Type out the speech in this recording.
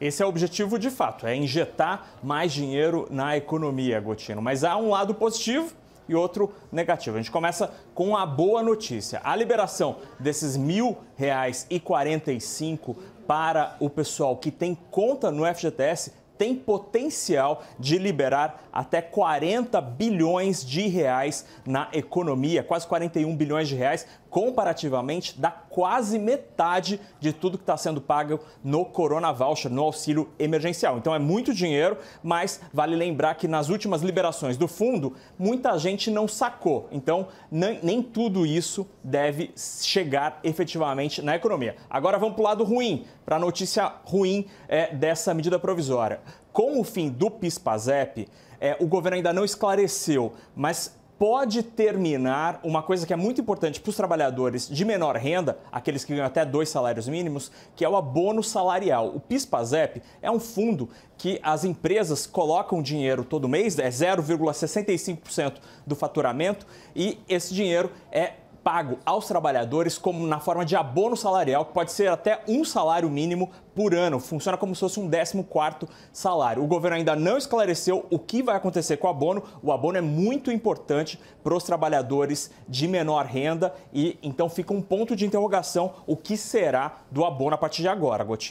Esse é o objetivo de fato, é injetar mais dinheiro na economia, Gotino. Mas há um lado positivo e outro negativo. A gente começa com a boa notícia. A liberação desses R$ 1.045 para o pessoal que tem conta no FGTS tem potencial de liberar até 40 bilhões de reais na economia, quase 41 bilhões de reais, comparativamente da quase metade de tudo que está sendo pago no Corona Voucher, no auxílio emergencial. Então é muito dinheiro, mas vale lembrar que nas últimas liberações do fundo, muita gente não sacou. Então nem, nem tudo isso deve chegar efetivamente na economia. Agora vamos para o lado ruim, para a notícia ruim é, dessa medida provisória com o fim do PIS-PASEP, é, o governo ainda não esclareceu, mas pode terminar uma coisa que é muito importante para os trabalhadores de menor renda, aqueles que ganham até dois salários mínimos, que é o abono salarial. O PIS/PASEP é um fundo que as empresas colocam dinheiro todo mês, é 0,65% do faturamento, e esse dinheiro é pago aos trabalhadores como na forma de abono salarial, que pode ser até um salário mínimo por ano. Funciona como se fosse um 14 salário. O governo ainda não esclareceu o que vai acontecer com o abono. O abono é muito importante para os trabalhadores de menor renda e então fica um ponto de interrogação o que será do abono a partir de agora, Gotina.